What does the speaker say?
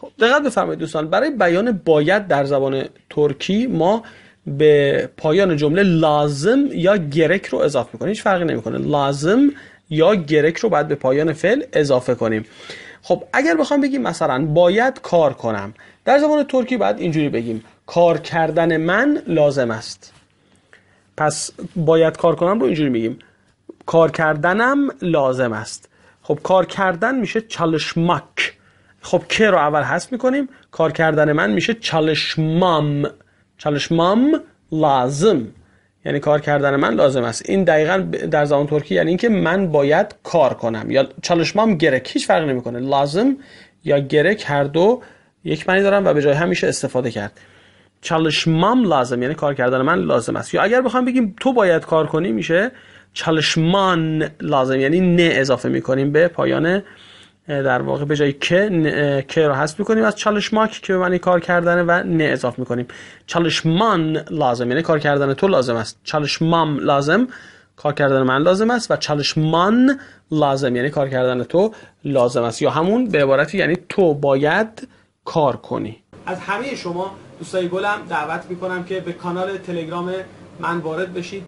خب دقت بفرمایید دوستان برای بیان باید در زبان ترکی ما به پایان جمله لازم یا گرک رو اضافه میکنیم هیچ فرقی نمیکنه لازم یا گرک رو باید به پایان فعل اضافه کنیم خب اگر بخوام بگیم مثلا باید کار کنم در زبان ترکی باید اینجوری بگیم کار کردن من لازم است پس باید کار کنم رو اینجوری میگیم کار کردنم لازم است خب کار کردن میشه چالشمک خب که رو اول حذف میکنیم کار کردن من میشه چالشمام چالشمام لازم یعنی کار کردن من لازم است این دقیقا در زبان ترکی یعنی اینکه من باید کار کنم یا چالشمام گرک هیچ فرق نمیکنه لازم یا گرک هر دو یک معنی دارم و به جای همیشه استفاده کرد چالشمام لازم یعنی کار کردن من لازم است یا اگر بخوام بگیم تو باید کار کنی میشه چالشمان لازم یعنی نه اضافه میکنیم به پایان در واقع به جای که که رو حذف میکنیم از چالش ماک که به کار کردنه و نه اضاف میکنیم چالش مان لازم یعنی کار کردن تو لازم است چالش مام لازم کار کردن من لازم است و چالش مان لازم یعنی کار کردن تو لازم است یا همون به عبارتی یعنی تو باید کار کنی از همه شما دوستای گلم دعوت میکنم که به کانال تلگرام من وارد بشید